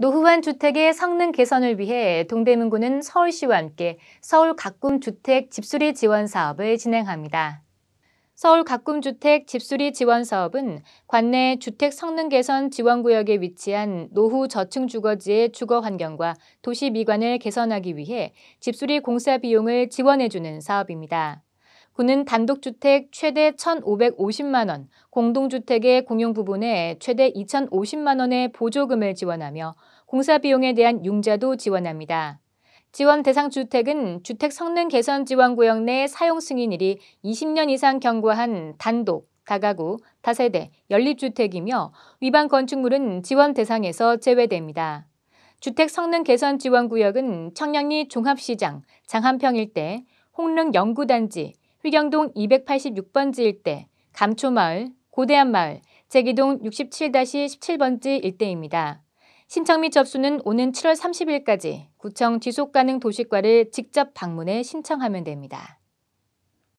노후환 주택의 성능 개선을 위해 동대문구는 서울시와 함께 서울 가꿈 주택 집수리 지원 사업을 진행합니다. 서울 가꿈 주택 집수리 지원 사업은 관내 주택 성능 개선 지원 구역에 위치한 노후 저층 주거지의 주거 환경과 도시 미관을 개선하기 위해 집수리 공사 비용을 지원해 주는 사업입니다. 구는 단독주택 최대 1,550만 원, 공동주택의 공용 부분에 최대 2,050만 원의 보조금을 지원하며 공사 비용에 대한 융자도 지원합니다. 지원 대상 주택은 주택 성능 개선 지원 구역 내 사용 승인일이 20년 이상 경과한 단독, 다가구, 다세대, 연립주택이며 위반 건축물은 지원 대상에서 제외됩니다. 주택 성능 개선 지원 구역은 청량리 종합시장, 장한평 일대, 홍릉 연구단지, 휘경동 286번지 일대, 감초마을, 고대한마을, 제기동 67-17번지 일대입니다. 신청 및 접수는 오는 7월 30일까지 구청 지속가능 도시과를 직접 방문해 신청하면 됩니다.